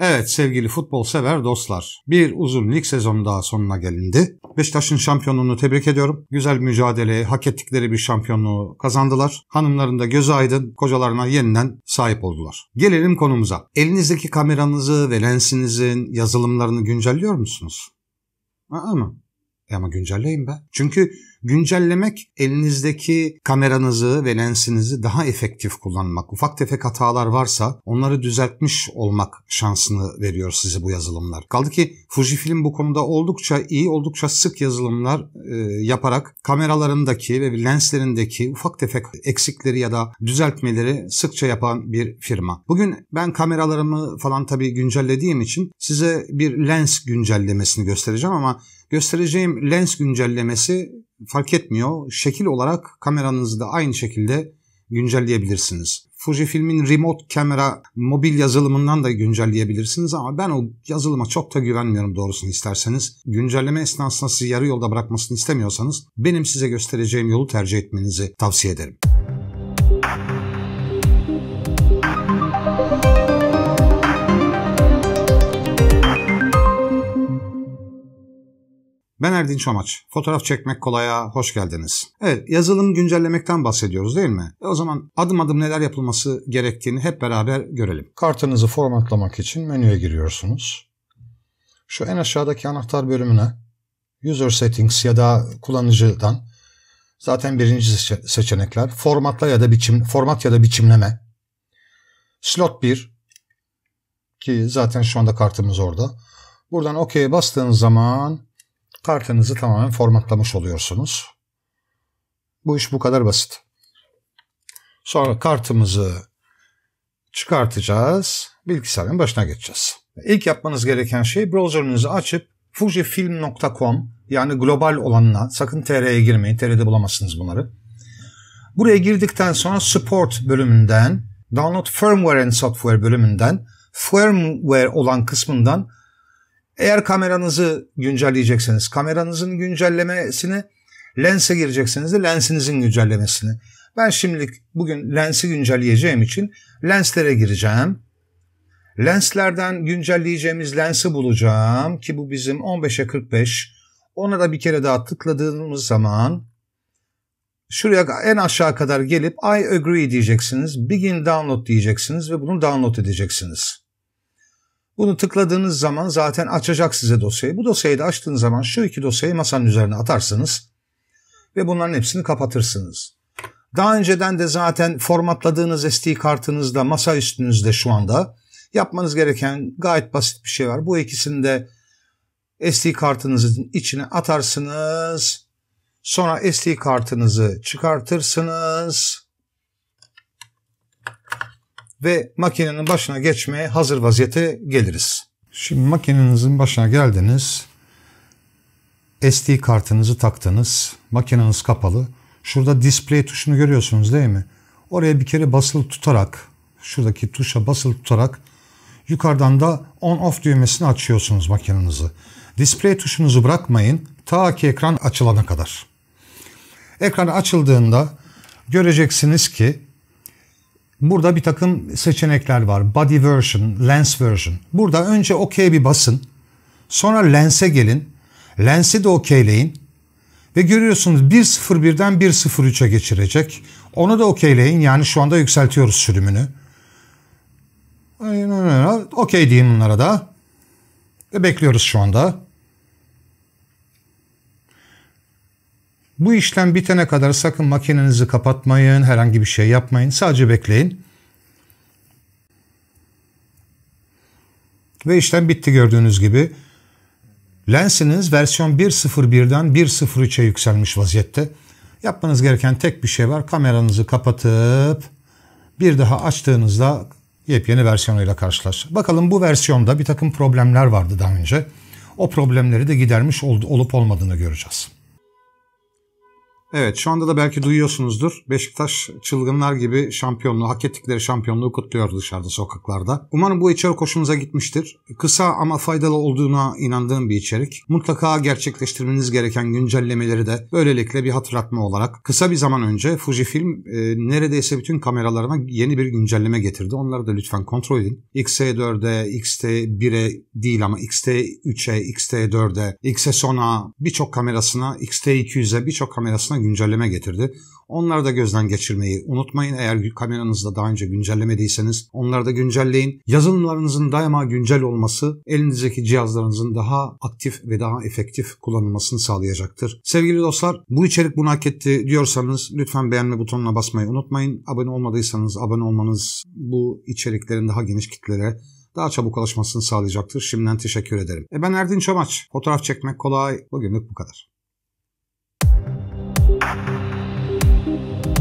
Evet sevgili futbol sever dostlar. Bir uzun lig sezonu daha sonuna gelindi. Beşiktaş'ın şampiyonluğunu tebrik ediyorum. Güzel mücadeleyi, hak ettikleri bir şampiyonluğu kazandılar. Hanımların da gözü aydın, kocalarına yeniden sahip oldular. Gelelim konumuza. Elinizdeki kameranızı ve lensinizin yazılımlarını güncelliyor musunuz? Ama ama güncelleyin be. Çünkü Güncellemek elinizdeki kameranızı ve lensinizi daha efektif kullanmak. Ufak tefek hatalar varsa onları düzeltmiş olmak şansını veriyor size bu yazılımlar. Kaldı ki Fujifilm bu konuda oldukça iyi, oldukça sık yazılımlar e, yaparak kameralarındaki ve lenslerindeki ufak tefek eksikleri ya da düzeltmeleri sıkça yapan bir firma. Bugün ben kameralarımı falan tabii güncellediğim için size bir lens güncellemesini göstereceğim ama göstereceğim lens güncellemesi fark etmiyor. Şekil olarak kameranızı da aynı şekilde güncelleyebilirsiniz. Fujifilm'in remote kamera mobil yazılımından da güncelleyebilirsiniz ama ben o yazılıma çok da güvenmiyorum doğrusunu isterseniz. Güncelleme esnasında sizi yarı yolda bırakmasını istemiyorsanız benim size göstereceğim yolu tercih etmenizi tavsiye ederim. Ben Erdinç Amaç. Fotoğraf çekmek kolaya hoş geldiniz. Evet yazılım güncellemekten bahsediyoruz değil mi? E o zaman adım adım neler yapılması gerektiğini hep beraber görelim. Kartınızı formatlamak için menüye giriyorsunuz. Şu en aşağıdaki anahtar bölümüne User Settings ya da kullanıcıdan zaten birinci seçenekler formatla ya da biçim format ya da biçimleme slot 1 ki zaten şu anda kartımız orada. Buradan OK'ye bastığınız zaman kartınızı tamamen formatlamış oluyorsunuz. Bu iş bu kadar basit. Sonra kartımızı çıkartacağız. Bilgisayarın başına geçeceğiz. İlk yapmanız gereken şey browserınızı açıp fujifilm.com yani global olanına sakın TR'ye girmeyin. TR'de bulamazsınız bunları. Buraya girdikten sonra support bölümünden download firmware and software bölümünden firmware olan kısmından eğer kameranızı güncelleyecekseniz kameranızın güncellemesini, lense gireceksiniz, de lensinizin güncellemesini. Ben şimdilik bugün lensi güncelleyeceğim için lenslere gireceğim. Lenslerden güncelleyeceğimiz lensi bulacağım ki bu bizim 15'e 45. Ona da bir kere daha tıkladığımız zaman şuraya en aşağı kadar gelip I agree diyeceksiniz. Begin download diyeceksiniz ve bunu download edeceksiniz. Bunu tıkladığınız zaman zaten açacak size dosyayı. Bu dosyayı da açtığınız zaman şu iki dosyayı masanın üzerine atarsınız ve bunların hepsini kapatırsınız. Daha önceden de zaten formatladığınız SD kartınızda masa üstünüzde şu anda. Yapmanız gereken gayet basit bir şey var. Bu ikisini de SD kartınızın içine atarsınız. Sonra SD kartınızı çıkartırsınız ve makinenin başına geçmeye hazır vaziyete geliriz. Şimdi makinenizin başına geldiniz. SD kartınızı taktınız. Makineniz kapalı. Şurada display tuşunu görüyorsunuz değil mi? Oraya bir kere basılı tutarak, şuradaki tuşa basılı tutarak yukarıdan da on off düğmesini açıyorsunuz makinenizi. Display tuşunuzu bırakmayın ta ki ekran açılana kadar. Ekran açıldığında göreceksiniz ki Burada bir takım seçenekler var. Body version, lens version. Burada önce OK'ye bir basın. Sonra lense gelin. Lensi de okeyleyin. Ve görüyorsunuz 1.01'den 1.03'e geçirecek. Onu da okeyleyin. Yani şu anda yükseltiyoruz sürümünü. OK diyeyim bunlara da. Ve bekliyoruz şu anda. Bu işlem bitene kadar sakın makinenizi kapatmayın, herhangi bir şey yapmayın. Sadece bekleyin. Ve işlem bitti gördüğünüz gibi. Lensiniz versiyon 1.01'den 1.03'e yükselmiş vaziyette. Yapmanız gereken tek bir şey var. Kameranızı kapatıp bir daha açtığınızda yepyeni versiyonuyla karşılaşır. Bakalım bu versiyonda bir takım problemler vardı daha önce. O problemleri de gidermiş olup olmadığını göreceğiz. Evet şu anda da belki duyuyorsunuzdur. Beşiktaş çılgınlar gibi şampiyonluğu, hak ettikleri şampiyonluğu kutluyor dışarıda sokaklarda. Umarım bu içerik hoşunuza gitmiştir. Kısa ama faydalı olduğuna inandığım bir içerik. Mutlaka gerçekleştirmeniz gereken güncellemeleri de böylelikle bir hatırlatma olarak kısa bir zaman önce Fujifilm e, neredeyse bütün kameralarına yeni bir güncelleme getirdi. Onları da lütfen kontrol edin. X-T4'e, X-T1'e değil ama X-T3'e, X-T4'e, X-Son'a birçok kamerasına, X-T200'e birçok kamerasına sayfasına güncelleme getirdi. Onları da gözden geçirmeyi unutmayın. Eğer kameranızda daha önce güncellemediyseniz onları da güncelleyin. Yazılımlarınızın daima güncel olması elinizdeki cihazlarınızın daha aktif ve daha efektif kullanılmasını sağlayacaktır. Sevgili dostlar bu içerik bunu hak etti diyorsanız lütfen beğenme butonuna basmayı unutmayın. Abone olmadıysanız abone olmanız bu içeriklerin daha geniş kitlere daha çabuk ulaşmasını sağlayacaktır. Şimdiden teşekkür ederim. E ben Erdin Çamaç. Fotoğraf çekmek kolay. Bugünlük bu kadar. Thank you.